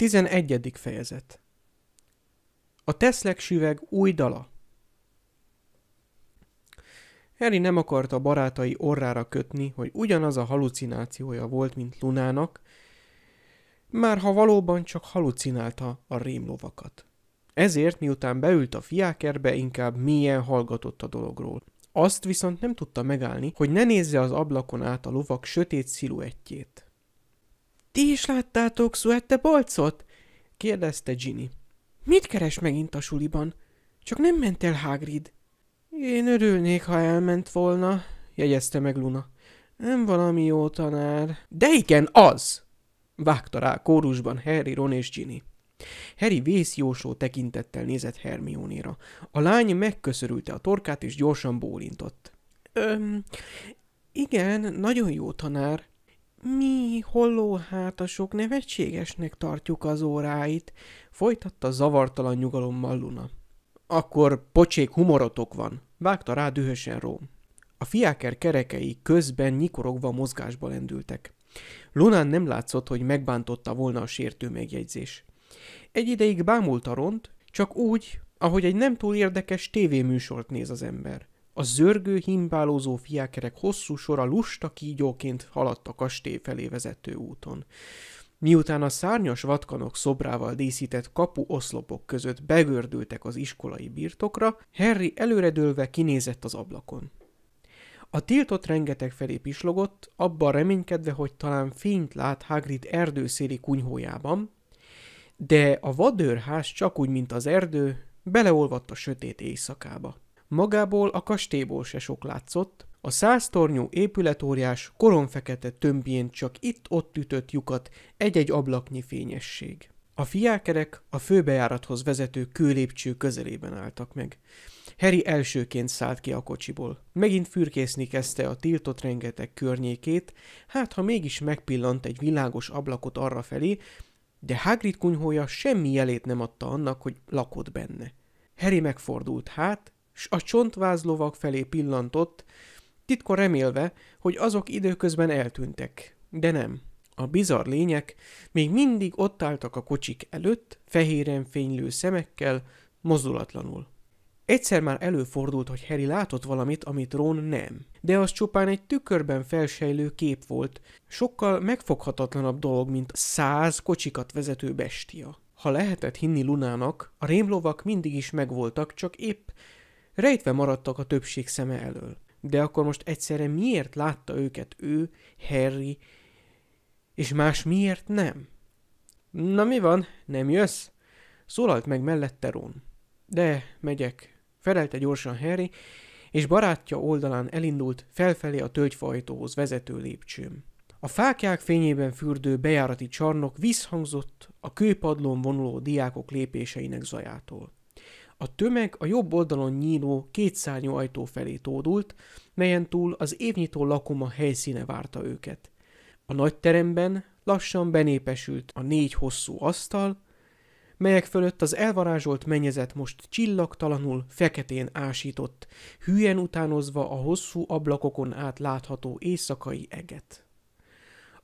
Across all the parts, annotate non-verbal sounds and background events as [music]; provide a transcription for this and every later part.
11. fejezet A teszlek süveg új dala Harry nem akarta a barátai orrára kötni, hogy ugyanaz a halucinációja volt, mint Lunának, már ha valóban csak halucinálta a rémlovakat. Ezért, miután beült a fiákerbe, inkább milyen hallgatott a dologról. Azt viszont nem tudta megállni, hogy ne nézze az ablakon át a lovak sötét sziluettjét. Ti is láttátok Suette Bolcot? kérdezte Ginny. Mit keres megint a suliban? Csak nem ment el Hagrid. Én örülnék, ha elment volna, jegyezte meg Luna. Nem valami jó tanár. De igen, az! Vágta rá kórusban Harry, Ron és Ginny. Harry vészjósó tekintettel nézett Hermione-ra. A lány megköszörülte a torkát, és gyorsan bólintott. Öm, igen, nagyon jó tanár, mi hollóhátasok nevetségesnek tartjuk az óráit, folytatta zavartalan nyugalommal Luna. Akkor pocsék humorotok van, vágta rá dühösen Róm. A fiáker kerekei közben nyikorogva mozgásba lendültek. Lunán nem látszott, hogy megbántotta volna a sértő megjegyzés. Egy ideig bámult a ront, csak úgy, ahogy egy nem túl érdekes tévéműsort néz az ember. A zörgő, himbálózó fiákerek hosszú sora lusta kígyóként haladt a kastély felé vezető úton. Miután a szárnyas vatkanok szobrával díszített kapu oszlopok között begördültek az iskolai birtokra, Harry előredőlve kinézett az ablakon. A tiltott rengeteg felé pislogott, abban reménykedve, hogy talán fényt lát Hagrid erdőszéli kunyhójában, de a vadőrház csak úgy, mint az erdő, beleolvadt a sötét éjszakába. Magából a kastélyból se sok látszott, a száztornyú épületóriás koronfekete tömbjén csak itt-ott ütött lyukat egy-egy ablaknyi fényesség. A fiákerek a főbejárathoz vezető kőlépcső közelében álltak meg. Harry elsőként szállt ki a kocsiból. Megint fürkészni kezdte a tiltott rengeteg környékét, hát ha mégis megpillant egy világos ablakot arra felé, de Hagrid kunyhója semmi jelét nem adta annak, hogy lakott benne. Harry megfordult hát, s a csontvázlovak felé pillantott, titkor remélve, hogy azok időközben eltűntek. De nem. A bizarr lények még mindig ott álltak a kocsik előtt, fehéren fénylő szemekkel, mozdulatlanul. Egyszer már előfordult, hogy Harry látott valamit, amit Ron nem, de az csupán egy tükörben felsejlő kép volt, sokkal megfoghatatlanabb dolog, mint száz kocsikat vezető bestia. Ha lehetett hinni Lunának, a rémlovak mindig is megvoltak, csak épp Rejtve maradtak a többség szeme elől. De akkor most egyszerre miért látta őket ő, Harry, és más miért nem? Na mi van, nem jössz? Szólalt meg mellette Ron. De, megyek, felelte gyorsan Harry, és barátja oldalán elindult felfelé a tölgyfajtóhoz vezető lépcsőm. A fákják fényében fürdő bejárati csarnok visszhangzott a kőpadlón vonuló diákok lépéseinek zajától. A tömeg a jobb oldalon nyíló kétszárnyú ajtó felé tódult, melyen túl az évnyitó lakoma helyszíne várta őket. A nagy teremben lassan benépesült a négy hosszú asztal, melyek fölött az elvarázsolt mennyezet most csillagtalanul feketén ásított, hülyen utánozva a hosszú ablakokon át látható éjszakai eget.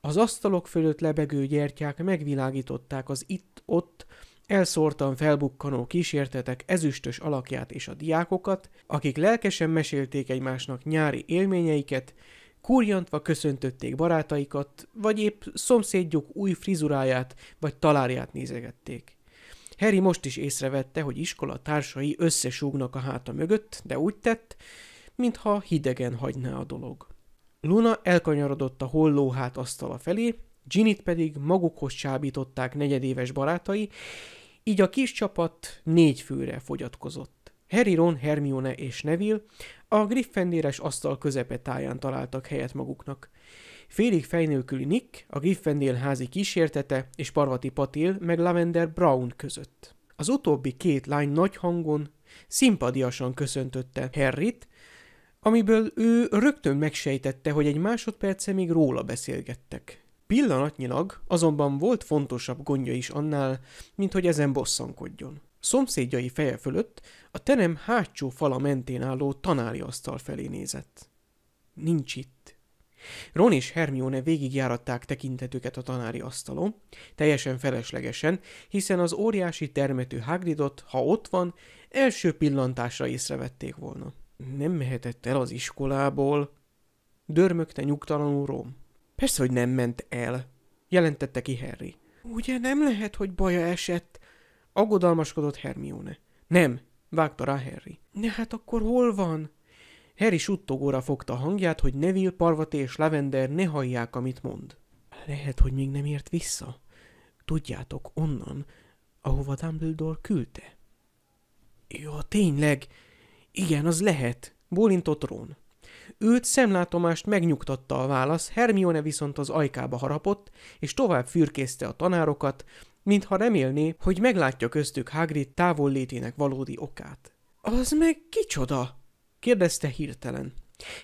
Az asztalok fölött lebegő gyertyák megvilágították az itt-ott Elszórtan felbukkanó kísértetek ezüstös alakját és a diákokat, akik lelkesen mesélték egymásnak nyári élményeiket, kurjantva köszöntötték barátaikat, vagy épp szomszédjuk új frizuráját vagy talárját nézegették. Harry most is észrevette, hogy iskola társai összesúgnak a háta mögött, de úgy tett, mintha hidegen hagyná a dolog. Luna elkanyarodott a hollóhát asztala felé, Ginit pedig magukhoz csábították negyedéves barátai, így a kis csapat négy főre fogyatkozott. Harry, Ron, Hermione és Neville a Gryffindéres asztal táján találtak helyet maguknak. Félig fejnélküli Nick, a Gryffindor házi kísértete és Parvati Patil meg Lavender Brown között. Az utóbbi két lány nagy hangon, szimpadiasan köszöntötte Harryt, amiből ő rögtön megsejtette, hogy egy másodperce még róla beszélgettek. Pillanatnyilag azonban volt fontosabb gondja is annál, mint hogy ezen bosszankodjon. Szomszédjai feje fölött a terem hátsó fala mentén álló tanári asztal felé nézett. Nincs itt. Ron és Hermione végigjáratták tekintetüket a tanári asztalon, teljesen feleslegesen, hiszen az óriási termető Hagridot, ha ott van, első pillantásra észrevették volna. Nem mehetett el az iskolából, dörmögte nyugtalanul Rom. Persze, hogy nem ment el, jelentette ki Harry. Ugye nem lehet, hogy baja esett? Aggodalmaskodott Hermione. Nem, vágta rá Harry. Ne hát akkor hol van? Harry suttogóra fogta a hangját, hogy Neville, Parvati és Lavender ne hallják, amit mond. Lehet, hogy még nem ért vissza. Tudjátok, onnan, ahova Dumbledore küldte. Ja, tényleg. Igen, az lehet. Bólintott Ron. Őt szemlátomást megnyugtatta a válasz, Hermione viszont az ajkába harapott, és tovább fürkészte a tanárokat, mintha remélné, hogy meglátja köztük Hagrid távollétének valódi okát. – Az meg kicsoda? – kérdezte hirtelen.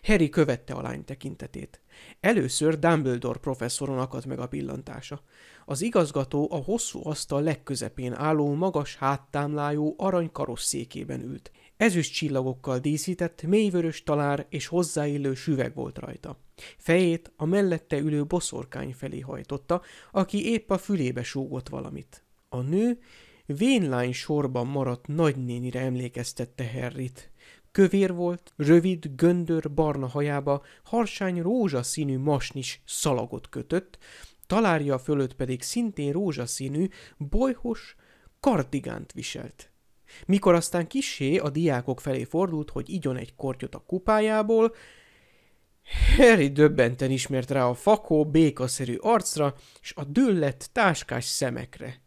Harry követte a lány tekintetét. Először Dumbledore professzoron akadt meg a pillantása. Az igazgató a hosszú asztal legközepén álló, magas háttámlájú arany karosszékében ült. Ezüst csillagokkal díszített, mélyvörös talár és hozzáillő süveg volt rajta. Fejét a mellette ülő boszorkány felé hajtotta, aki épp a fülébe súgott valamit. A nő vénlány sorban maradt nagynénire emlékeztette Herrit. Kövér volt, rövid, göndör barna hajába harsány rózsaszínű masnis szalagot kötött, talárja fölött pedig szintén rózsaszínű, bolyhos kardigánt viselt. Mikor aztán kisé a diákok felé fordult, hogy igyon egy kortyot a kupájából, Harry döbbenten ismert rá a fakó, békaszerű arcra és a düllett táskás szemekre.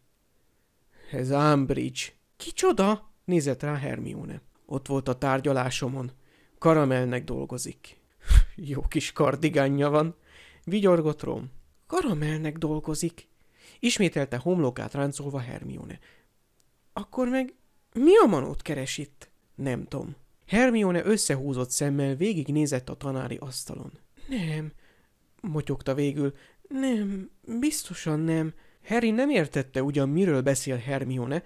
Ez Ambridge. Kicsoda? Nézett rá Hermione. Ott volt a tárgyalásomon. Karamelnek dolgozik. [laughs] Jó kis kardigánja van. Vigyorgott Rom. Karamelnek dolgozik. Ismételte homlokát ráncolva Hermione. Akkor meg mi a manót keres itt? Nem tudom. Hermione összehúzott szemmel végignézett a tanári asztalon. Nem, motyogta végül. Nem, biztosan nem. Harry nem értette ugyan, miről beszél Hermione,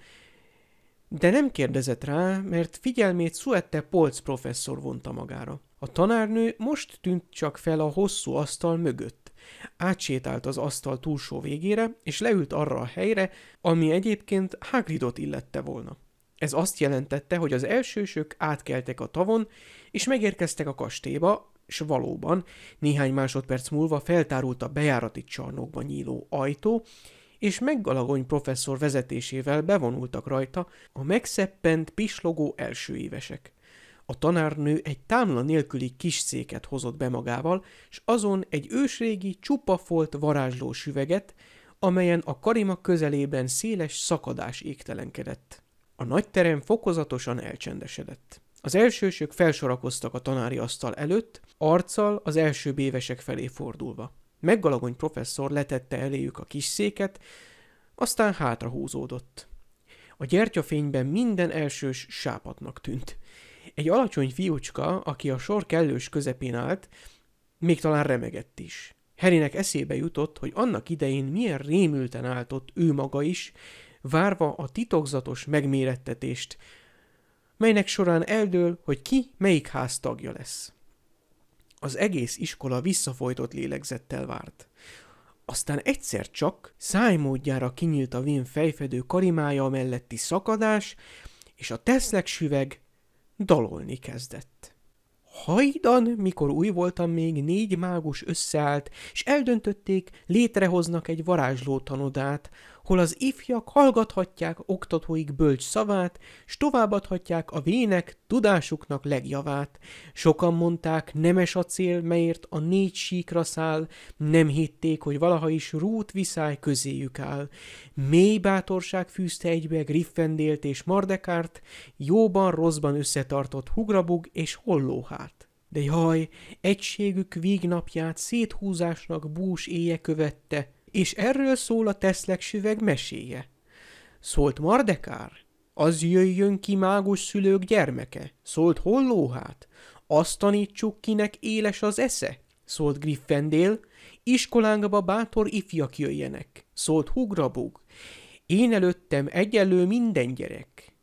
de nem kérdezett rá, mert figyelmét Suette Polc professzor vonta magára. A tanárnő most tűnt csak fel a hosszú asztal mögött. Átsétált az asztal túlsó végére, és leült arra a helyre, ami egyébként Hagridot illette volna. Ez azt jelentette, hogy az elsősök átkeltek a tavon, és megérkeztek a kastélyba, és valóban néhány másodperc múlva feltárult a bejárati csarnokba nyíló ajtó, és meggalagony professzor vezetésével bevonultak rajta a megszeppent, pislogó elsőévesek. A tanárnő egy támla nélküli kis széket hozott be magával, és azon egy ősrégi, csupa folt varázsló süveget, amelyen a karima közelében széles szakadás égtelenkedett. A nagy terem fokozatosan elcsendesedett. Az elsősök felsorakoztak a tanári asztal előtt, arccal az első bévesek felé fordulva. Meggalagony professzor letette eléjük a kis széket, aztán hátra húzódott. A gyertyafényben minden elsős sápatnak tűnt. Egy alacsony fiúcska, aki a sor kellős közepén állt, még talán remegett is. Herinek eszébe jutott, hogy annak idején milyen rémülten állt ott ő maga is, várva a titokzatos megmérettetést, melynek során eldől, hogy ki melyik ház tagja lesz. Az egész iskola visszafojtott lélegzettel várt. Aztán egyszer csak szájmódjára kinyílt a vén fejfedő karimája melletti szakadás, és a teszlek süveg dalolni kezdett. Hajdan, mikor új voltam még, négy mágus összeállt, és eldöntötték, létrehoznak egy varázsló tanodát, hol az ifjak hallgathatják oktatóik bölcs szavát, s továbbadhatják a vének tudásuknak legjavát. Sokan mondták, nemes a cél, melyért a négy síkra száll, nem hitték, hogy valaha is rút viszály közéjük áll. Mély bátorság fűzte egybe Griffendélt és Mardekárt, jóban, rosszban összetartott Hugrabug és Hollóhát. De jaj, egységük vígnapját széthúzásnak bús éje követte, és erről szól a süveg meséje. Szólt Mardekár, az jöjjön ki mágos szülők gyermeke, szólt Hollóhát, azt tanítsuk, kinek éles az esze, szólt Griffendél, iskolánkba bátor ifjak jöjjenek, szólt Hugrabug, én előttem egyelő minden gyerek.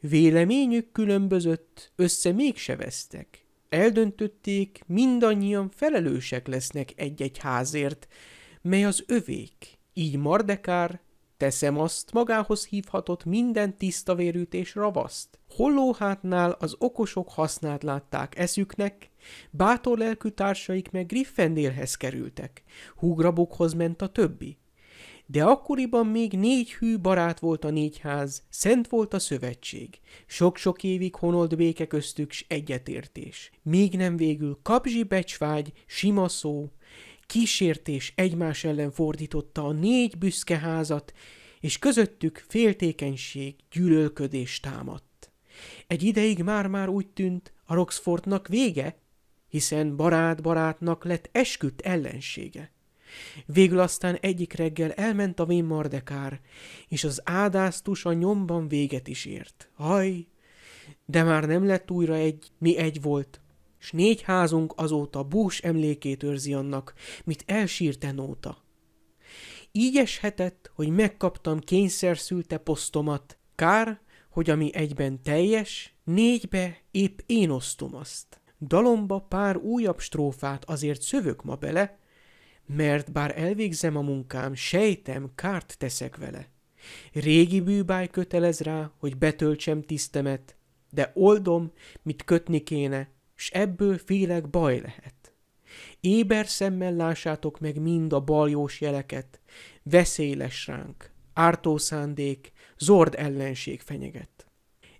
Véleményük különbözött, össze mégse vesztek. Eldöntötték, mindannyian felelősek lesznek egy-egy házért, mely az övék. Így Mardekár, teszem azt, magához hívhatott minden tisztavérűt és ravaszt. Hollóhátnál az okosok hasznát látták eszüknek, bátor lelkű társaik meg Griffendélhez kerültek, húgrabokhoz ment a többi. De akkoriban még négy hű barát volt a ház, szent volt a szövetség. Sok-sok évig honolt béke köztük s egyetértés. Még nem végül kapzsi becsvágy, sima szó, kísértés egymás ellen fordította a négy büszke házat, és közöttük féltékenység, gyűlölködés támadt. Egy ideig már-már úgy tűnt, a Roxfortnak vége, hiszen barát-barátnak lett esküdt ellensége. Végül aztán egyik reggel elment a vén mardekár, és az ádáztus a nyomban véget is ért. Haj! De már nem lett újra egy, mi egy volt, s négy házunk azóta bús emlékét őrzi annak, mit elsírten óta. Így eshetett, hogy megkaptam kényszer szülte posztomat, kár, hogy ami egyben teljes, négybe épp én osztom azt. Dalomba pár újabb strófát azért szövök ma bele, mert bár elvégzem a munkám, sejtem, kárt teszek vele. Régi bűbáj kötelez rá, hogy betöltsem tisztemet, de oldom, mit kötni kéne, s ebből félek baj lehet. Éber szemmel lássátok meg mind a baljós jeleket, veszélyes ránk, ártó szándék, zord ellenség fenyeget.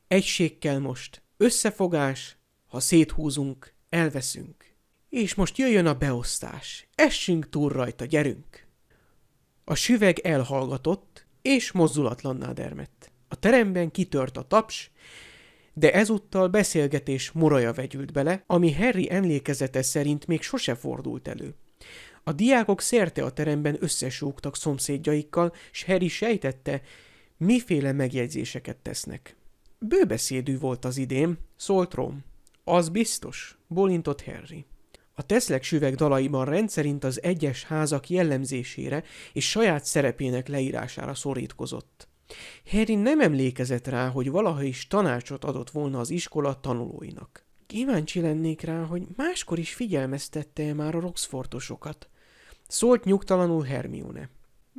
Egység kell most, összefogás, ha széthúzunk, elveszünk. És most jöjjön a beosztás, essünk túl rajta, gyerünk! A süveg elhallgatott, és mozdulatlanná dermett. A teremben kitört a taps, de ezúttal beszélgetés moraja vegyült bele, ami Harry emlékezete szerint még sose fordult elő. A diákok szerte a teremben összesúgtak szomszédjaikkal, s Harry sejtette, miféle megjegyzéseket tesznek. Bőbeszédű volt az idén, szólt Rom. Az biztos, bolintott Harry. A teszlek süveg dalaiban rendszerint az egyes házak jellemzésére és saját szerepének leírására szorítkozott. Harry nem emlékezett rá, hogy valaha is tanácsot adott volna az iskola tanulóinak. Kíváncsi lennék rá, hogy máskor is figyelmeztette-e már a roxfortosokat. Szólt nyugtalanul Hermione.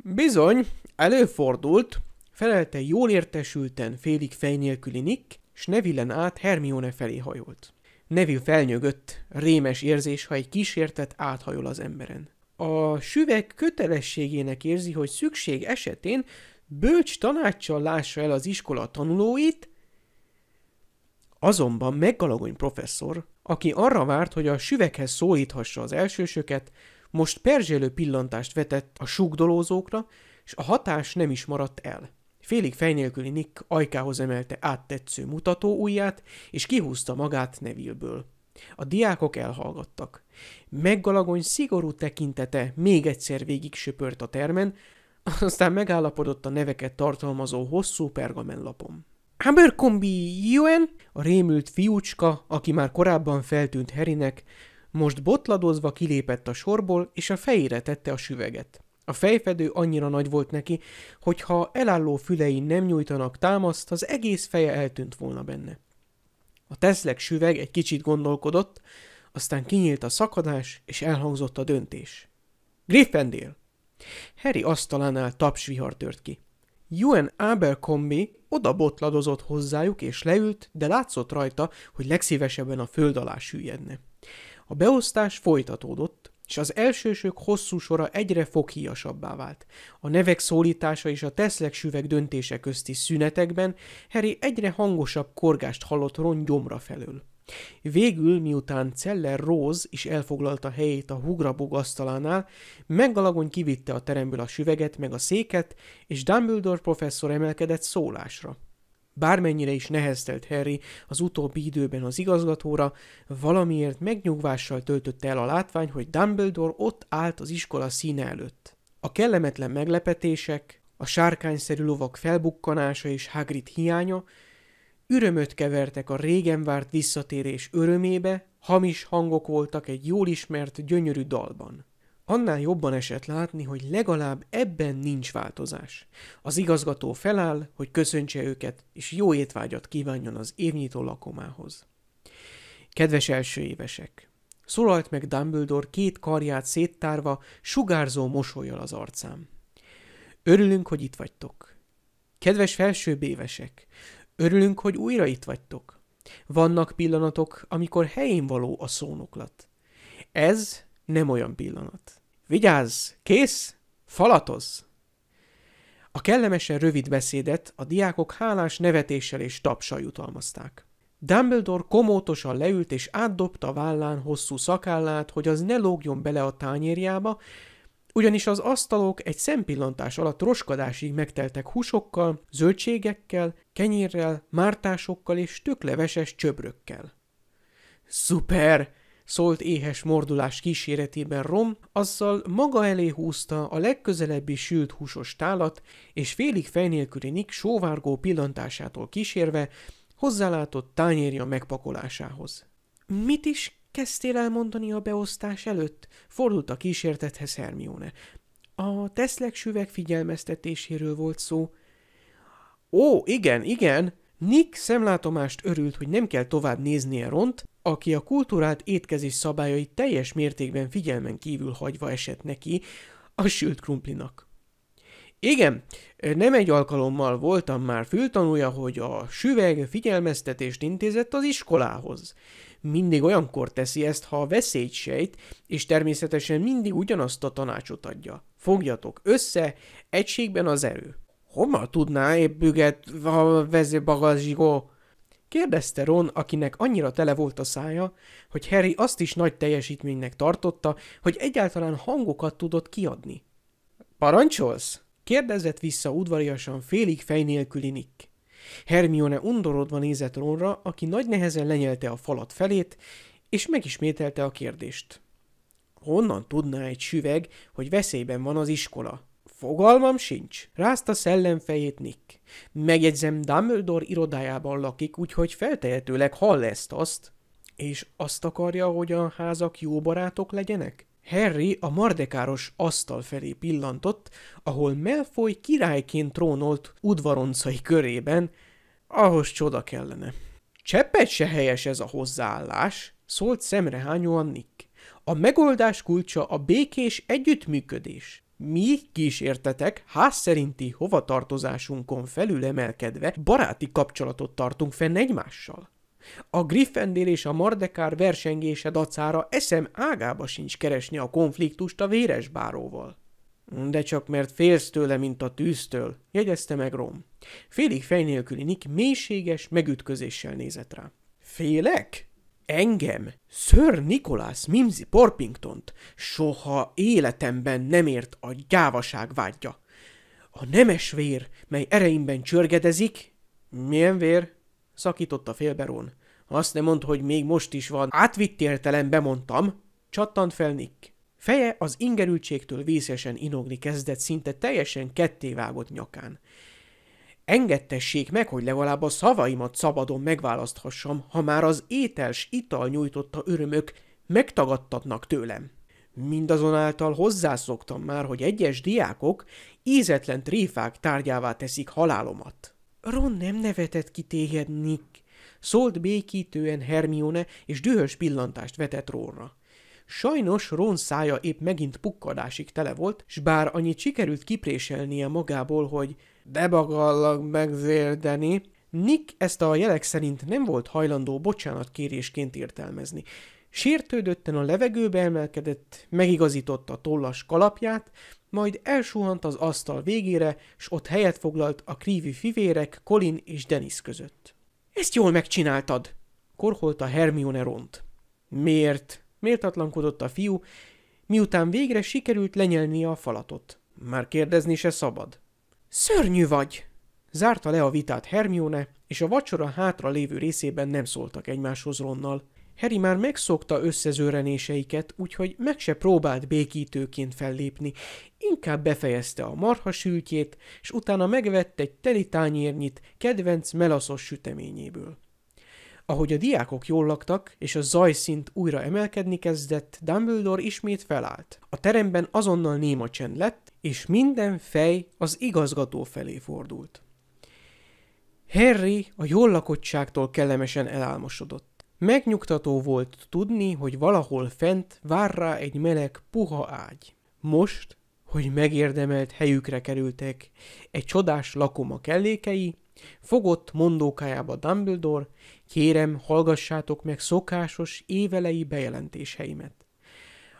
Bizony, előfordult, felelte jól értesülten félig fejnélküli Nick, s Nevillen át Hermione felé hajolt. Neville felnyögött, rémes érzés, ha egy kísértet áthajol az emberen. A süveg kötelességének érzi, hogy szükség esetén bölcs tanácssal lássa el az iskola tanulóit, azonban meggalagony professzor, aki arra várt, hogy a süveghez szólíthassa az elsősöket, most perzselő pillantást vetett a súgdolózókra, és a hatás nem is maradt el. Félig fejnélküli Nick ajkához emelte áttetsző mutató ujját, és kihúzta magát neville A diákok elhallgattak. Meggalagony szigorú tekintete még egyszer végig söpört a termen, aztán megállapodott a neveket tartalmazó hosszú pergamenlapom. Aberkombi Yuen, a rémült fiúcska, aki már korábban feltűnt Herinek, most botladozva kilépett a sorból, és a fejére tette a süveget. A fejfedő annyira nagy volt neki, hogy ha elálló fülei nem nyújtanak támaszt, az egész feje eltűnt volna benne. A teszlek süveg egy kicsit gondolkodott, aztán kinyílt a szakadás, és elhangzott a döntés. Griffendél! Harry asztalánál tapsvihar tört ki. Ewan oda botladozott hozzájuk és leült, de látszott rajta, hogy legszívesebben a föld alá süllyedne. A beosztás folytatódott, és az elsősök hosszú sora egyre foghíjasabbá vált. A nevek szólítása és a teszlegsüveg döntése közti szünetekben Harry egyre hangosabb korgást hallott Ron gyomra felől. Végül, miután Celler Rose is elfoglalta helyét a hugrabog asztalánál, meggalagony kivitte a teremből a süveget meg a széket, és Dumbledore professzor emelkedett szólásra. Bármennyire is neheztelt Harry az utóbbi időben az igazgatóra, valamiért megnyugvással töltötte el a látvány, hogy Dumbledore ott állt az iskola színe előtt. A kellemetlen meglepetések, a sárkányszerű lovak felbukkanása és Hagrid hiánya Ürömöt kevertek a régen várt visszatérés örömébe, hamis hangok voltak egy jól ismert, gyönyörű dalban. Annál jobban esett látni, hogy legalább ebben nincs változás. Az igazgató feláll, hogy köszöntse őket, és jó étvágyat kívánjon az évnyitó lakomához. Kedves első évesek! Szólalt meg Dumbledore két karját széttárva, sugárzó mosolyjal az arcám. Örülünk, hogy itt vagytok. Kedves felsőbb évesek! Örülünk, hogy újra itt vagytok. Vannak pillanatok, amikor helyén való a szónoklat. Ez nem olyan pillanat. Vigyázz! Kész! Falatoz! A kellemesen rövid beszédet a diákok hálás nevetéssel és tapsal jutalmazták. Dumbledore komótosan leült és átdobta vállán hosszú szakállát, hogy az ne lógjon bele a tányérjába, ugyanis az asztalok egy szempillantás alatt roskadásig megteltek húsokkal, zöldségekkel, kenyérrel, mártásokkal és tökleveses csöbrökkel. Szuper! szólt éhes mordulás kíséretében Rom, azzal maga elé húzta a legközelebbi sült húsos tálat, és félig fejnélküli Nick sóvárgó pillantásától kísérve hozzálátott tányérja megpakolásához. – Mit is kezdtél el mondani a beosztás előtt? Fordult a kísértethez Hermione. A teszlegsüveg figyelmeztetéséről volt szó. Ó, igen, igen! Nick szemlátomást örült, hogy nem kell tovább néznie Ront, aki a kultúrált étkezés szabályai teljes mértékben figyelmen kívül hagyva esett neki, a sült krumplinak. Igen, nem egy alkalommal voltam már fültanúja, hogy a süveg figyelmeztetést intézett az iskolához mindig olyankor teszi ezt, ha a veszélyt sejt, és természetesen mindig ugyanazt a tanácsot adja. Fogjatok össze, egységben az erő. Honnan tudná épp büget a vezébagazsigó? Kérdezte Ron, akinek annyira tele volt a szája, hogy Harry azt is nagy teljesítménynek tartotta, hogy egyáltalán hangokat tudott kiadni. Parancsolsz? kérdezett vissza udvariasan félig fej nélküli Nick. Hermione undorodva nézett Ronra, aki nagy nehezen lenyelte a falat felét, és megismételte a kérdést. Honnan tudná egy süveg, hogy veszélyben van az iskola? Fogalmam sincs. Rázta szellemfejét Nick. Megjegyzem, Dumbledore irodájában lakik, úgyhogy feltehetőleg hall ezt azt. És azt akarja, hogy a házak jó barátok legyenek? Harry a mardekáros asztal felé pillantott, ahol Melfoy királyként trónolt udvaroncai körében, ahhoz csoda kellene. Cseppet se helyes ez a hozzáállás, szólt szemrehányóan Nick. A megoldás kulcsa a békés együttműködés. Mi kísértetek, ház szerinti hovatartozásunkon felülemelkedve baráti kapcsolatot tartunk fenn egymással. A Griffendél és a Mardekár versengése dacára eszem ágába sincs keresni a konfliktust a véres báróval. De csak mert félsz tőle, mint a tűztől, jegyezte meg Rom. Félig fej nélküli Nick mélységes megütközéssel nézett rá. Félek? Engem? Sir Nicholas Mimsy Porpingtont? Soha életemben nem ért a gyávaság vágyja. A nemes vér, mely ereimben csörgedezik... Milyen vér? szakította félberón. Azt nem mond, hogy még most is van. Átvitt értelembe mondtam, csattant fel Nick. Feje az ingerültségtől vészesen inogni kezdett, szinte teljesen kettévágott nyakán. Engedtessék meg, hogy legalább a szavaimat szabadon megválaszthassam, ha már az étels ital nyújtotta örömök megtagadtatnak tőlem. Mindazonáltal hozzászoktam már, hogy egyes diákok ízetlen tréfák tárgyává teszik halálomat. Ron nem nevetett ki téged, Nick, Szólt békítően Hermione, és dühös pillantást vetett Rónra. Sajnos Ron szája épp megint pukkadásig tele volt, s bár annyit sikerült kipréselnie magából, hogy debagallag megzérdeni, Nick ezt a jelek szerint nem volt hajlandó bocsánatkérésként értelmezni. Sértődötten a levegőbe emelkedett, megigazította a tollas kalapját, majd elsuhant az asztal végére, s ott helyet foglalt a krívi fivérek Colin és Dennis között. Ezt jól megcsináltad, korholta Hermione Ront. Miért? Méltatlankodott a fiú, miután végre sikerült lenyelnie a falatot. Már kérdezni se szabad. Szörnyű vagy! Zárta le a vitát Hermione, és a vacsora hátra lévő részében nem szóltak egymáshoz Ronnal. Harry már megszokta összezőrenéseiket, úgyhogy meg se próbált békítőként fellépni, inkább befejezte a marhasültjét, és utána megvett egy teli tányérnyit kedvenc melaszos süteményéből. Ahogy a diákok jól laktak, és a zajszint újra emelkedni kezdett, Dumbledore ismét felállt. A teremben azonnal néma csend lett, és minden fej az igazgató felé fordult. Harry a jól lakottságtól kellemesen elálmosodott. Megnyugtató volt tudni, hogy valahol fent vár rá egy meleg, puha ágy. Most, hogy megérdemelt helyükre kerültek egy csodás lakoma kellékei, fogott mondókájába Dumbledore, kérem, hallgassátok meg szokásos évelei bejelentéseimet.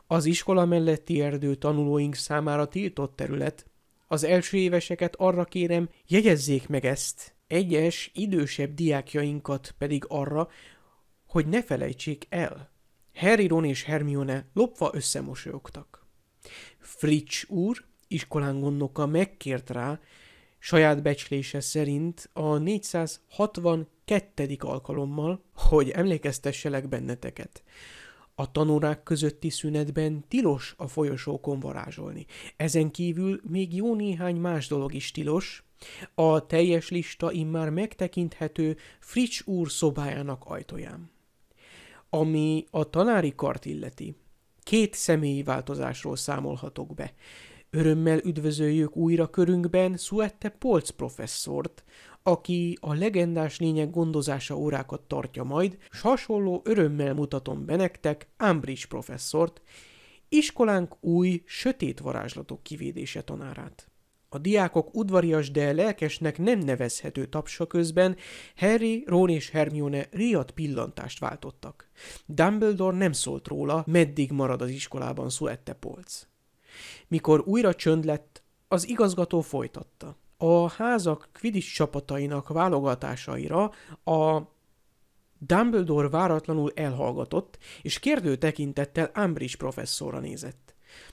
Az iskola melletti erdő tanulóink számára tiltott terület. Az első éveseket arra kérem, jegyezzék meg ezt, egyes, idősebb diákjainkat pedig arra, hogy ne felejtsék el. Harry, Ron és Hermione lopva összemosolyogtak. Fritz úr iskolán gondnoka megkért rá, saját becslése szerint a 462. alkalommal, hogy emlékeztesselek benneteket. A tanórák közötti szünetben tilos a folyosókon varázsolni. Ezen kívül még jó néhány más dolog is tilos. A teljes lista immár megtekinthető Fritz úr szobájának ajtoján. Ami a tanári kart illeti, két személyi változásról számolhatok be. Örömmel üdvözöljük újra körünkben Suette Polc professzort, aki a legendás lények gondozása órákat tartja majd, s hasonló örömmel mutatom be nektek Ambridge professzort, iskolánk új sötét varázslatok kivédése tanárát. A diákok udvarias, de lelkesnek nem nevezhető tapsa közben Harry, Ron és Hermione riadt pillantást váltottak. Dumbledore nem szólt róla, meddig marad az iskolában Suette polc. Mikor újra csönd lett, az igazgató folytatta. A házak kvidis csapatainak válogatásaira a Dumbledore váratlanul elhallgatott, és kérdő tekintettel Ambridge professzorra nézett.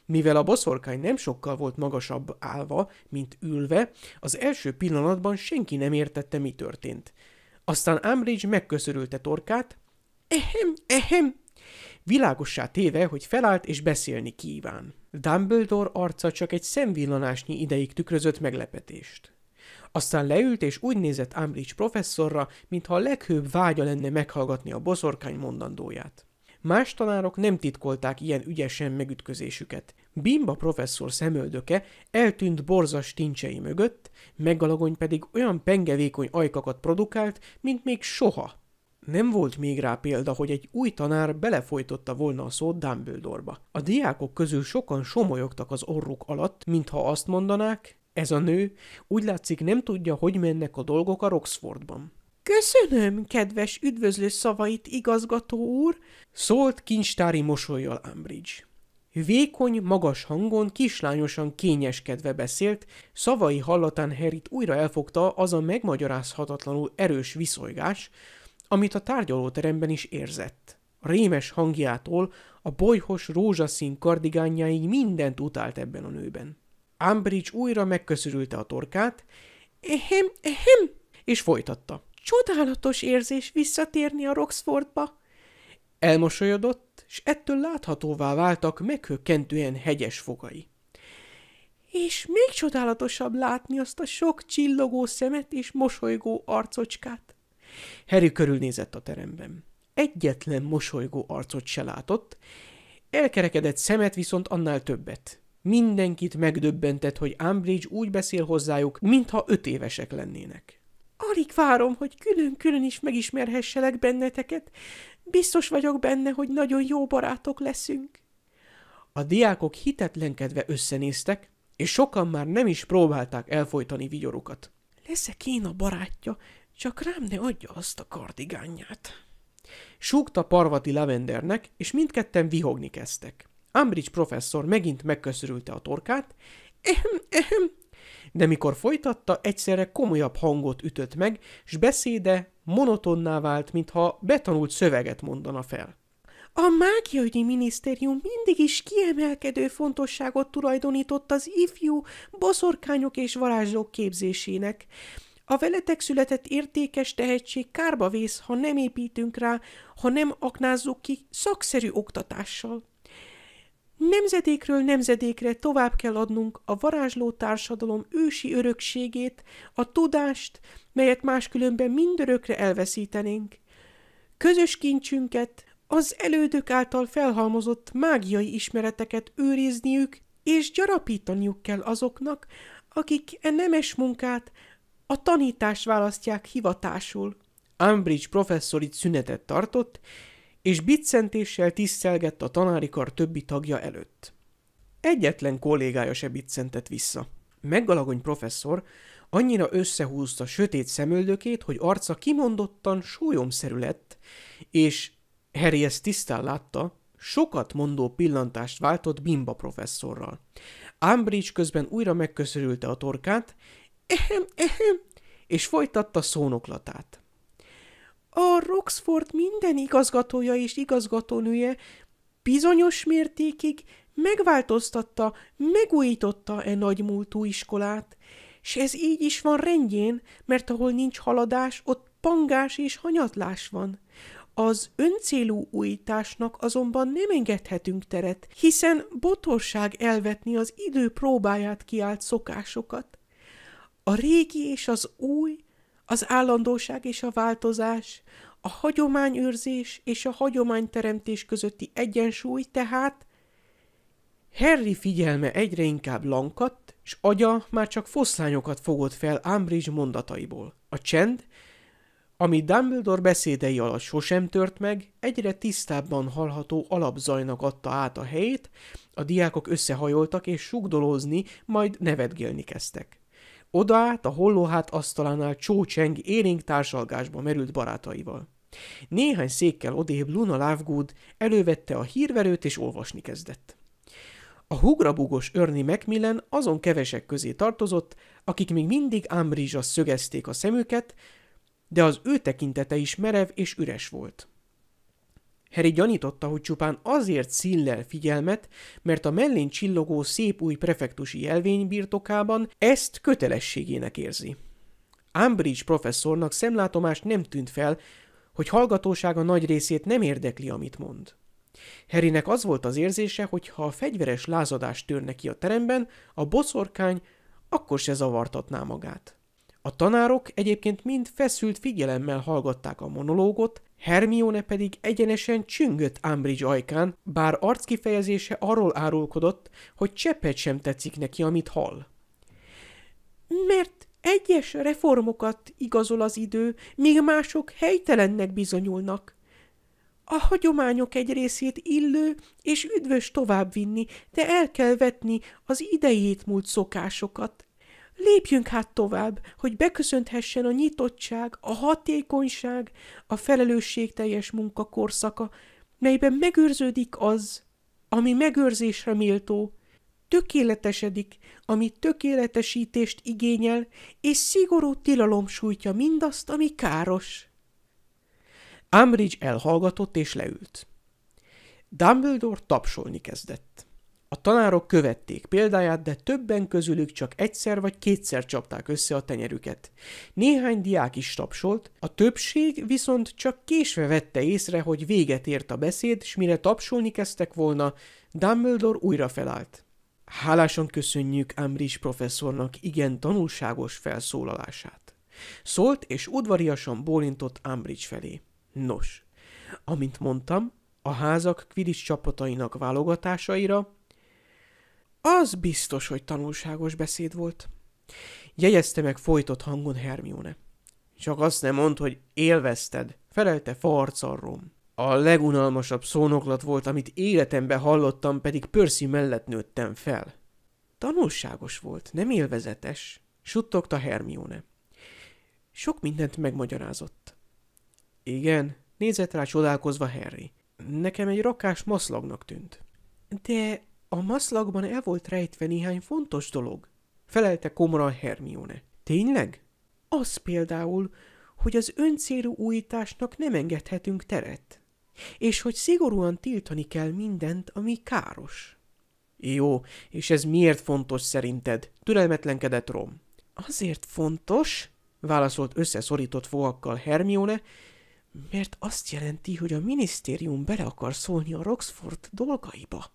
Mivel a boszorkány nem sokkal volt magasabb állva, mint ülve, az első pillanatban senki nem értette, mi történt. Aztán Ambridge megköszörülte torkát, ehem, ehem, világossá téve, hogy felállt és beszélni kíván. Dumbledore arca csak egy szemvillanásnyi ideig tükrözött meglepetést. Aztán leült és úgy nézett Ambridge professzorra, mintha a leghőbb vágya lenne meghallgatni a boszorkány mondandóját. Más tanárok nem titkolták ilyen ügyesen megütközésüket. Bimba professzor szemöldöke eltűnt borzas tincsei mögött, megalagony pedig olyan pengevékony ajkakat produkált, mint még soha. Nem volt még rá példa, hogy egy új tanár belefolytotta volna a szót Dumbledore-ba. A diákok közül sokan somolyogtak az orruk alatt, mintha azt mondanák, ez a nő úgy látszik nem tudja, hogy mennek a dolgok a Roxfordban. Köszönöm kedves üdvözlő szavait, igazgató úr, szólt kincstári mosolyjal Ambridge. Vékony, magas hangon, kislányosan kényeskedve beszélt, szavai hallatán Herit újra elfogta az a megmagyarázhatatlanul erős viszolygás, amit a tárgyalóteremben is érzett. A rémes hangjától a bolyhos rózsaszín kardigánjáig mindent utált ebben a nőben. Ambridge újra megköszörülte a torkát, ehem, ehem, és folytatta. Csodálatos érzés visszatérni a Roxfordba! Elmosolyodott, s ettől láthatóvá váltak meghökkentően hegyes fogai. És még csodálatosabb látni azt a sok csillogó szemet és mosolygó arcocskát. Harry körülnézett a teremben. Egyetlen mosolygó arcot se látott, elkerekedett szemet viszont annál többet. Mindenkit megdöbbentett, hogy Ambridge úgy beszél hozzájuk, mintha öt évesek lennének. Alig várom, hogy külön-külön is megismerhesselek benneteket. Biztos vagyok benne, hogy nagyon jó barátok leszünk. A diákok hitetlenkedve összenéztek, és sokan már nem is próbálták elfolytani vigyorukat. Leszek én a barátja, csak rám ne adja azt a kardigányát. Súgta Parvati Lavendernek, és mindketten vihogni kezdtek. Ambridge professzor megint megköszörülte a torkát. Ehem, ehem, de mikor folytatta, egyszerre komolyabb hangot ütött meg, s beszéde monotonná vált, mintha betanult szöveget mondana fel. A mágiaügyi minisztérium mindig is kiemelkedő fontosságot tulajdonított az ifjú boszorkányok és varázslók képzésének. A veletek született értékes tehetség kárba vész, ha nem építünk rá, ha nem aknázzuk ki szakszerű oktatással. Nemzedékről nemzedékre tovább kell adnunk a varázsló társadalom ősi örökségét, a tudást, melyet máskülönben mindörökre elveszítenénk. Közös kincsünket, az elődök által felhalmozott mágiai ismereteket őrizniük és gyarapítaniuk kell azoknak, akik e nemes munkát, a tanítást választják hivatásul. Ambridge professzor itt szünetet tartott, és biccentéssel tisztelgett a tanári kar többi tagja előtt. Egyetlen kollégája se biccentett vissza. Meggalagony professzor annyira összehúzta sötét szemöldökét, hogy arca kimondottan sólyomszerű lett, és Harry ezt tisztán látta, sokat mondó pillantást váltott Bimba professzorral. Ambridge közben újra megköszörülte a torkát, ehem, ehem, és folytatta szónoklatát. A Roxford minden igazgatója és igazgatónője bizonyos mértékig megváltoztatta, megújította e múltú iskolát, és ez így is van rendjén, mert ahol nincs haladás, ott pangás és hanyatlás van. Az öncélú újításnak azonban nem engedhetünk teret, hiszen botorság elvetni az idő próbáját kiált szokásokat. A régi és az új az állandóság és a változás, a hagyományőrzés és a hagyományteremtés közötti egyensúly tehát Harry figyelme egyre inkább lankadt, és agya már csak foszlányokat fogott fel Ambridge mondataiból. A csend, ami Dumbledore beszédei alatt sosem tört meg, egyre tisztábban hallható alapzajnak adta át a helyét, a diákok összehajoltak és sugdolózni, majd nevetgélni kezdtek. Oda át a hollóhát asztalánál csócseng élénk társalgásba merült barátaival. Néhány székkel odébb Luna Lovegood elővette a hírverőt és olvasni kezdett. A hugrabugos Örni Macmillan azon kevesek közé tartozott, akik még mindig ámrizsa szögezték a szemüket, de az ő tekintete is merev és üres volt. Harry gyanította, hogy csupán azért színlel figyelmet, mert a mellén csillogó szép új prefektusi jelvény birtokában ezt kötelességének érzi. Ambridge professzornak szemlátomás nem tűnt fel, hogy hallgatósága nagy részét nem érdekli, amit mond. Harrynek az volt az érzése, hogy ha a fegyveres lázadás törne ki a teremben, a boszorkány akkor se zavartatná magát. A tanárok egyébként mind feszült figyelemmel hallgatták a monológot, Hermione pedig egyenesen csüngött Ambridge ajkán, bár arckifejezése arról árulkodott, hogy cseppet sem tetszik neki, amit hall. Mert egyes reformokat igazol az idő, míg mások helytelennek bizonyulnak. A hagyományok egy részét illő és üdvös továbbvinni, de el kell vetni az idejét múlt szokásokat. Lépjünk hát tovább, hogy beköszönthessen a nyitottság, a hatékonyság, a felelősségteljes munka korszaka, melyben megőrződik az, ami megőrzésre méltó, tökéletesedik, ami tökéletesítést igényel, és szigorú tilalom sújtja mindazt, ami káros. Ambridge elhallgatott és leült. Dumbledore tapsolni kezdett. A tanárok követték példáját, de többen közülük csak egyszer vagy kétszer csapták össze a tenyerüket. Néhány diák is tapsolt, a többség viszont csak késve vette észre, hogy véget ért a beszéd, s mire tapsolni kezdtek volna, Dumbledore újra felállt. Hálásan köszönjük Ambridge professzornak igen tanulságos felszólalását. Szólt és udvariasan bólintott Ambridge felé. Nos, amint mondtam, a házak Quidditch csapatainak válogatásaira az biztos, hogy tanulságos beszéd volt. Jegyezte meg folytott hangon Hermione. Csak azt nem mond, hogy élvezted, felelte farcarrom. A legunalmasabb szónoklat volt, amit életemben hallottam, pedig Percy mellett nőttem fel. Tanulságos volt, nem élvezetes, suttogta Hermione. Sok mindent megmagyarázott. Igen, nézett rá csodálkozva Harry. Nekem egy rakás maszlagnak tűnt. De a maszlagban el volt rejtve néhány fontos dolog, felelte komoran Hermione. Tényleg? Az például, hogy az öncélú újításnak nem engedhetünk teret, és hogy szigorúan tiltani kell mindent, ami káros. Jó, és ez miért fontos szerinted? Türelmetlenkedett Rom. Azért fontos, válaszolt összeszorított fogakkal Hermione, mert azt jelenti, hogy a minisztérium bele akar szólni a Roxford dolgaiba.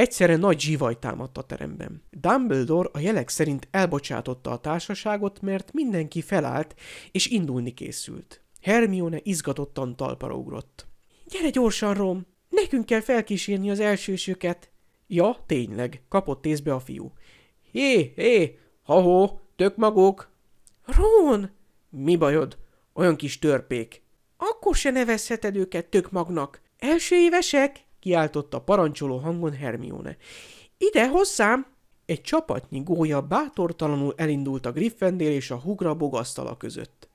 Egyszerre nagy zsivaj támadt a teremben. Dumbledore a jelek szerint elbocsátotta a társaságot, mert mindenki felállt és indulni készült. Hermione izgatottan talpra ugrott. – Gyere gyorsan, Rom! Nekünk kell felkísérni az elsősöket! – Ja, tényleg, kapott észbe a fiú. – Hé, hé, ha ho, tök maguk! – Ron, Mi bajod? Olyan kis törpék! – Akkor se nevezheted őket tök magnak! Első évesek! kiáltotta a parancsoló hangon Hermione. Ide hozzám! Egy csapatnyi gólya bátortalanul elindult a Griffendél és a Hugra bogasztala között.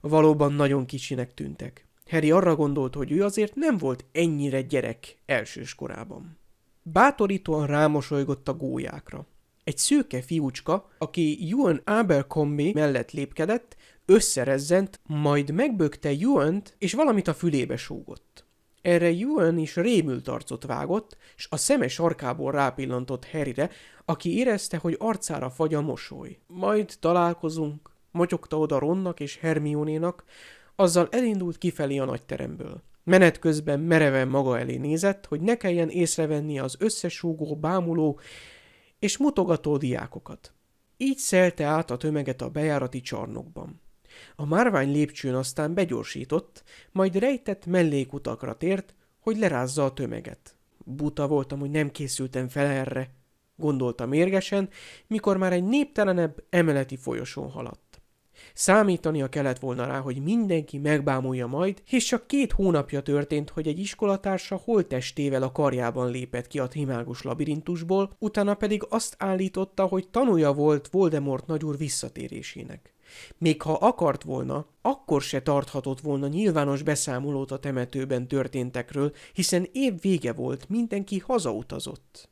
Valóban nagyon kicsinek tűntek. Harry arra gondolt, hogy ő azért nem volt ennyire gyerek elsős korában. Bátorítóan rámosolygott a gólyákra. Egy szőke fiúcska, aki Juan Abercrombie mellett lépkedett, összerezzent, majd megbökte Juant, és valamit a fülébe súgott. Erre Yuan is rémült arcot vágott, és a szeme sarkából rápillantott Harryre, aki érezte, hogy arcára fagy a mosoly. Majd találkozunk, motyogta oda Ronnak és Hermionénak, azzal elindult kifelé a nagyteremből. Menet közben mereven maga elé nézett, hogy ne kelljen észrevenni az összesúgó, bámuló és mutogató diákokat. Így szelte át a tömeget a bejárati csarnokban. A márvány lépcsőn aztán begyorsított, majd rejtett mellékutakra tért, hogy lerázza a tömeget. Buta voltam, hogy nem készültem fel erre, gondolta mérgesen, mikor már egy néptelenebb emeleti folyosón haladt. Számítania kellett volna rá, hogy mindenki megbámulja majd, és csak két hónapja történt, hogy egy iskolatársa holtestével a karjában lépett ki a trimágus labirintusból, utána pedig azt állította, hogy tanulja volt Voldemort nagyúr visszatérésének. Még ha akart volna, akkor se tarthatott volna nyilvános beszámolót a temetőben történtekről, hiszen év vége volt, mindenki hazautazott.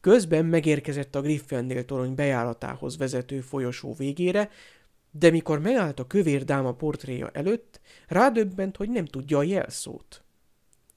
Közben megérkezett a Griffendél torony bejáratához vezető folyosó végére, de mikor megállt a kövér dáma portréja előtt, rádöbbent, hogy nem tudja a jelszót.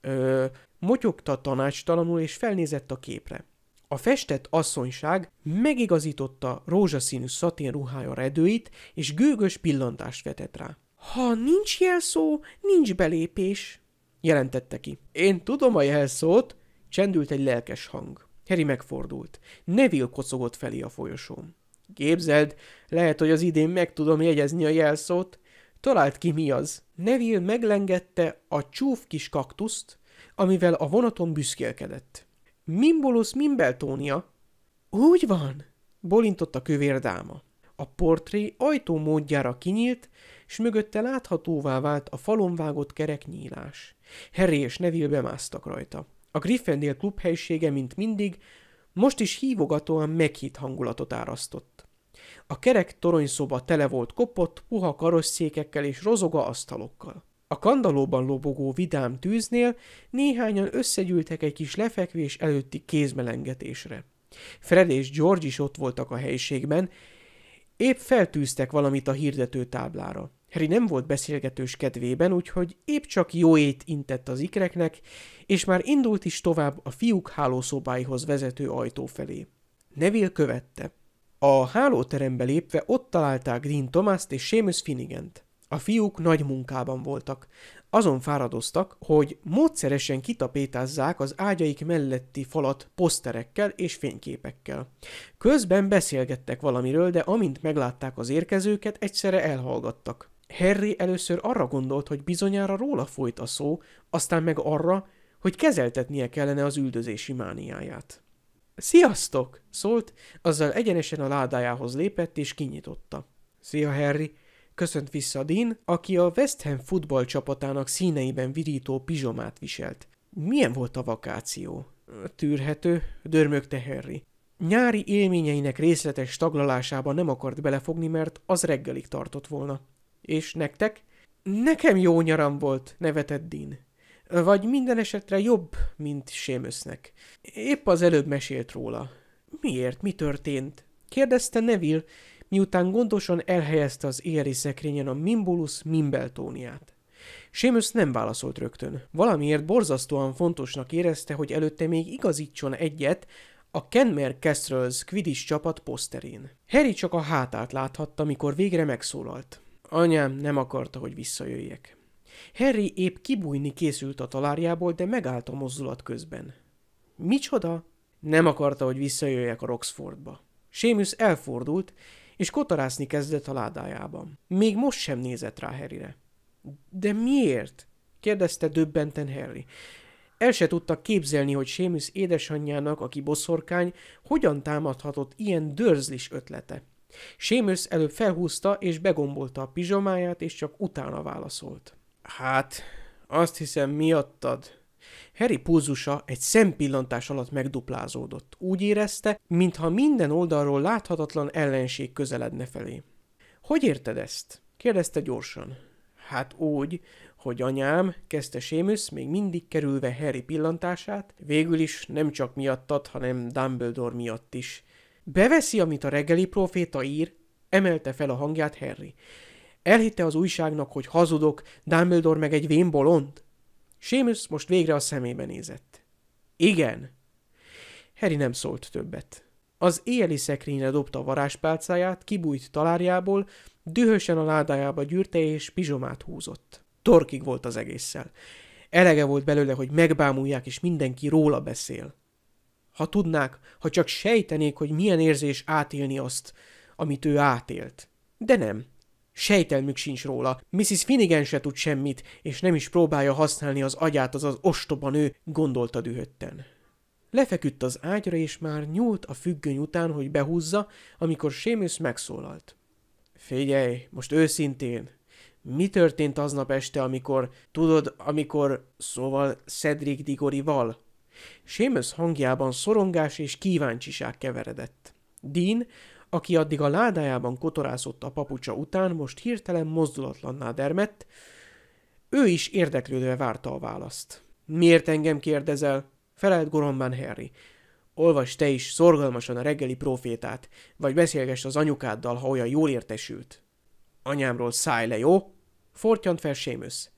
Ö, motyogta tanácstalanul és felnézett a képre. A festett asszonyság megigazította rózsaszínű szatén ruhája redőit, és gőgös pillantást vetett rá. Ha nincs jelszó, nincs belépés, jelentette ki. Én tudom a jelszót, csendült egy lelkes hang. Harry megfordult. Neville kocogott felé a folyosón. Képzeld, lehet, hogy az idén meg tudom jegyezni a jelszót. Talált ki mi az. Neville meglengette a csúf kis kaktuszt, amivel a vonaton büszkélkedett. Mimbolus Mimbeltónia. Úgy van, bolintott a kövérdáma. A portré ajtó módjára kinyílt, és mögötte láthatóvá vált a falon vágott kerek nyílás. Harry és Neville bemásztak rajta. A Gryffindor klub helysége, mint mindig, most is hívogatóan meghitt hangulatot árasztott. A kerek toronyszoba tele volt kopott, puha karosszékekkel és rozoga asztalokkal. A kandalóban lobogó vidám tűznél néhányan összegyűltek egy kis lefekvés előtti kézmelengetésre. Fred és George is ott voltak a helyiségben, épp feltűztek valamit a hirdető táblára. Harry nem volt beszélgetős kedvében, úgyhogy épp csak jóét intett az ikreknek, és már indult is tovább a fiúk hálószobáihoz vezető ajtó felé. Neville követte. A hálóterembe lépve ott találták Dean thomas és Seamus finigent. A fiúk nagy munkában voltak. Azon fáradoztak, hogy módszeresen kitapétázzák az ágyaik melletti falat poszterekkel és fényképekkel. Közben beszélgettek valamiről, de amint meglátták az érkezőket, egyszerre elhallgattak. Harry először arra gondolt, hogy bizonyára róla folyt a szó, aztán meg arra, hogy kezeltetnie kellene az üldözési mániáját. Sziasztok! szólt, azzal egyenesen a ládájához lépett és kinyitotta. Szia, Harry! köszönt vissza Dean, aki a West Ham futball csapatának színeiben virító pizsomát viselt. Milyen volt a vakáció? Tűrhető, dörmögte Harry. Nyári élményeinek részletes taglalásába nem akart belefogni, mert az reggelig tartott volna. És nektek? Nekem jó nyaram volt, nevetett Dean. Vagy minden esetre jobb, mint Sémösznek. Épp az előbb mesélt róla. Miért? Mi történt? kérdezte Neville, miután gondosan elhelyezte az éjjeli szekrényen a Mimbulus Mimbeltóniát. Sémus nem válaszolt rögtön. Valamiért borzasztóan fontosnak érezte, hogy előtte még igazítson egyet a Kenmer Kestrels Quidditch csapat poszterén. Harry csak a hátát láthatta, mikor végre megszólalt. Anyám nem akarta, hogy visszajöjjek. Harry épp kibújni készült a talárjából, de megállt a mozdulat közben. Micsoda? Nem akarta, hogy visszajöjjek a Roxfordba. Sémus elfordult, és kotorászni kezdett a ládájában. Még most sem nézett rá Harryre. De miért? kérdezte döbbenten Harry. El se tudta képzelni, hogy Sémus édesanyjának, aki boszorkány, hogyan támadhatott ilyen dörzlis ötlete. Sémus előbb felhúzta és begombolta a pizsomáját, és csak utána válaszolt. Hát, azt hiszem miattad, Harry pulzusa egy szempillantás alatt megduplázódott. Úgy érezte, mintha minden oldalról láthatatlan ellenség közeledne felé. – Hogy érted ezt? – kérdezte gyorsan. – Hát úgy, hogy anyám, kezdte Sémus, még mindig kerülve Harry pillantását, végül is nem csak miattad, hanem Dumbledore miatt is. Beveszi, amit a reggeli proféta ír, emelte fel a hangját Harry. Elhitte az újságnak, hogy hazudok, Dumbledore meg egy vénbolond? Sémusz most végre a szemébe nézett. Igen. Harry nem szólt többet. Az éjeli szekrényre dobta a varázspálcáját, kibújt talárjából, dühösen a ládájába gyűrte és pizsomát húzott. Torkig volt az egésszel. Elege volt belőle, hogy megbámulják, és mindenki róla beszél. Ha tudnák, ha csak sejtenék, hogy milyen érzés átélni azt, amit ő átélt. De nem sejtelmük sincs róla. Mrs. Finnegan se tud semmit, és nem is próbálja használni az agyát az az ostoba nő, gondolta dühötten. Lefeküdt az ágyra, és már nyúlt a függöny után, hogy behúzza, amikor Sémus megszólalt. Figyelj, most őszintén, mi történt aznap este, amikor, tudod, amikor, szóval Cedric Digorival? Sémus hangjában szorongás és kíváncsiság keveredett. Dean, aki addig a ládájában kotorászott a papucsa után, most hirtelen mozdulatlanná dermett, ő is érdeklődve várta a választ. Miért engem kérdezel? Felelt goromban Harry. Olvasd te is szorgalmasan a reggeli profétát, vagy beszélgess az anyukáddal, ha olyan jól értesült. Anyámról szállj le, jó? Fortyant fel Sémusz.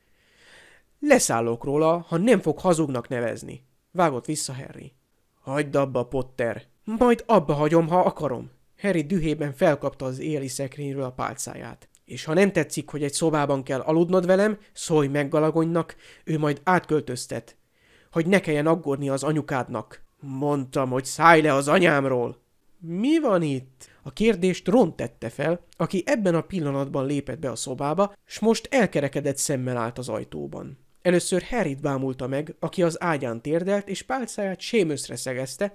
Leszállok róla, ha nem fog hazugnak nevezni. Vágott vissza Harry. Hagyd abba, Potter. Majd abba hagyom, ha akarom. Harry dühében felkapta az éli szekrényről a pálcáját. És ha nem tetszik, hogy egy szobában kell aludnod velem, szólj meg Galagonynak, ő majd átköltöztet. Hogy ne kelljen aggódni az anyukádnak. Mondtam, hogy szállj le az anyámról. Mi van itt? A kérdést Ron tette fel, aki ebben a pillanatban lépett be a szobába, s most elkerekedett szemmel állt az ajtóban. Először Harryt bámulta meg, aki az ágyán térdelt, és pálcáját sémöszre szegezte,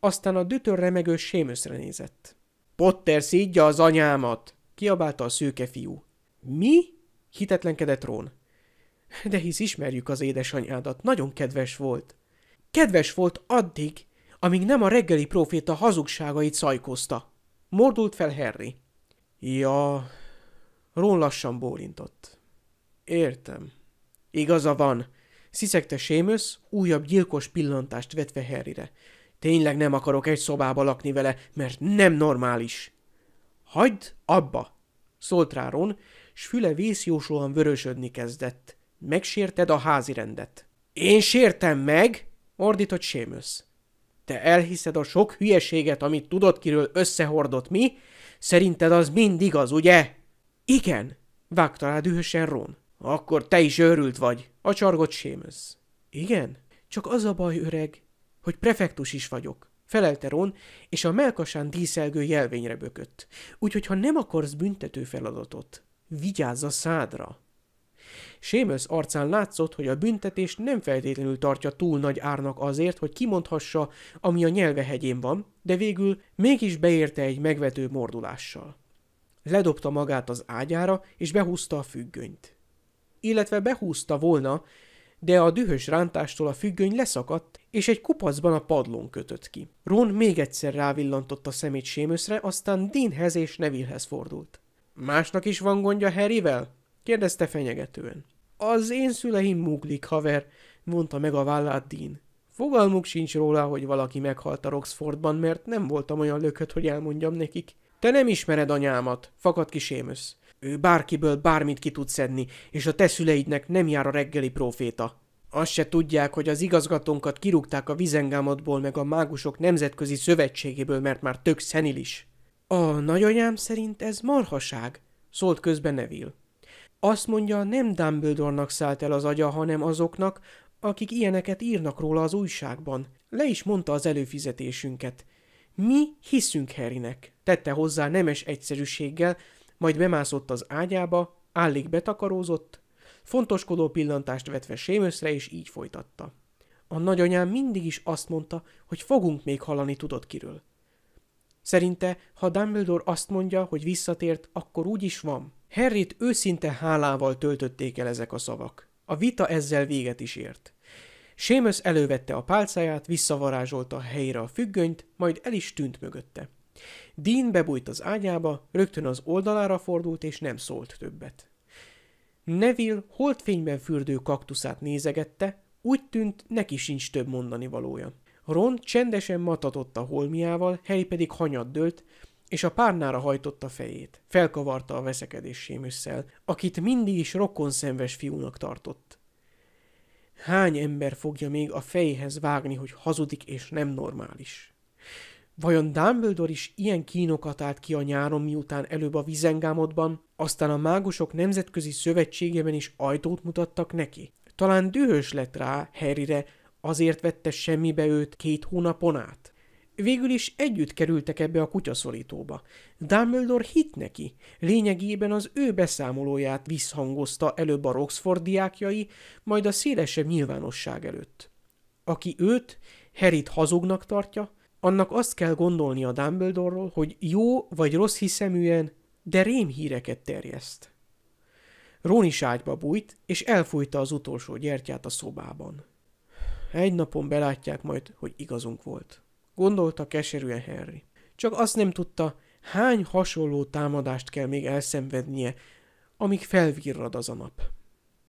aztán a dütör remegő sémöszre nézett. Potter szídja az anyámat! Kiabálta a szőke fiú. Mi? Hitetlenkedett Rón. De hisz ismerjük az édesanyádat, nagyon kedves volt. Kedves volt addig, amíg nem a reggeli proféta hazugságait szajkozta. Mordult fel Harry. Ja, Rón lassan bólintott. Értem. Igaza van. Sziszegte sémös, újabb gyilkos pillantást vetve Harryre. Tényleg nem akarok egy szobába lakni vele, mert nem normális. Hagyd abba, szólt rá Ron, s füle vészjósóan vörösödni kezdett. Megsérted a házi rendet. Én sértem meg, ordított Sémősz. Te elhiszed a sok hülyeséget, amit tudod kiről összehordott mi? Szerinted az mind igaz, ugye? Igen, vágta rá dühösen Ron. Akkor te is őrült vagy, a csargott Sémősz. Igen? Csak az a baj, öreg, hogy prefektus is vagyok, felelte Ron, és a melkasán díszelgő jelvényre bökött. Úgyhogy ha nem akarsz büntető feladatot, vigyázz a szádra. Sémös arcán látszott, hogy a büntetés nem feltétlenül tartja túl nagy árnak azért, hogy kimondhassa, ami a nyelvehegyén van, de végül mégis beérte egy megvető mordulással. Ledobta magát az ágyára, és behúzta a függönyt. Illetve behúzta volna, de a dühös rántástól a függöny leszakadt, és egy kupacban a padlón kötött ki. Ron még egyszer rávillantott a szemét sémöszre, aztán Deanhez és Nevillehez fordult. Másnak is van gondja Harryvel? kérdezte fenyegetően. Az én szüleim múglik, haver, mondta meg a vállát Dean. Fogalmuk sincs róla, hogy valaki meghalt a Roxfordban, mert nem voltam olyan lökött, hogy elmondjam nekik. Te nem ismered anyámat, fakadt ki Sémösz bárkiből bármit ki tud szedni, és a te szüleidnek nem jár a reggeli proféta. Azt se tudják, hogy az igazgatónkat kirúgták a vizengámatból meg a mágusok nemzetközi szövetségéből, mert már tök szenilis. A nagyanyám szerint ez marhaság, szólt közben Neville. Azt mondja, nem Dumbledore-nak szállt el az agya, hanem azoknak, akik ilyeneket írnak róla az újságban. Le is mondta az előfizetésünket. Mi hiszünk Harrynek, tette hozzá nemes egyszerűséggel, majd bemászott az ágyába, állig betakarózott, fontoskodó pillantást vetve Sémöszre, és így folytatta. A nagyanyám mindig is azt mondta, hogy fogunk még halani tudod kiről. Szerinte, ha Dumbledore azt mondja, hogy visszatért, akkor úgy is van. Harryt őszinte hálával töltötték el ezek a szavak. A vita ezzel véget is ért. Seamus elővette a pálcáját, visszavarázsolta a helyére a függönyt, majd el is tűnt mögötte. Dean bebújt az ágyába, rögtön az oldalára fordult és nem szólt többet. Neville holdfényben fürdő kaktuszát nézegette, úgy tűnt, neki sincs több mondani valója. Ron csendesen matatott a holmiával, Harry pedig hanyat dőlt, és a párnára hajtotta fejét. Felkavarta a veszekedés sémüsszel, akit mindig is rokon szenves fiúnak tartott. Hány ember fogja még a fejéhez vágni, hogy hazudik és nem normális? Vajon Dumbledore is ilyen kínokat állt ki a nyáron, miután előbb a vizengámodban, aztán a mágusok nemzetközi szövetségében is ajtót mutattak neki? Talán dühös lett rá Harryre, azért vette semmibe őt két hónapon át. Végül is együtt kerültek ebbe a kutyaszorítóba. Dumbledore hit neki, lényegében az ő beszámolóját visszhangozta előbb a Roxford diákjai, majd a szélesebb nyilvánosság előtt. Aki őt, Herit hazugnak tartja, annak azt kell gondolni a Dumbledore-ról, hogy jó vagy rossz hiszeműen, de rémhíreket terjeszt. Ron is ágyba bújt, és elfújta az utolsó gyertyát a szobában. Egy napon belátják majd, hogy igazunk volt. Gondolta keserűen Harry. Csak azt nem tudta, hány hasonló támadást kell még elszenvednie, amíg felvirrad az a nap.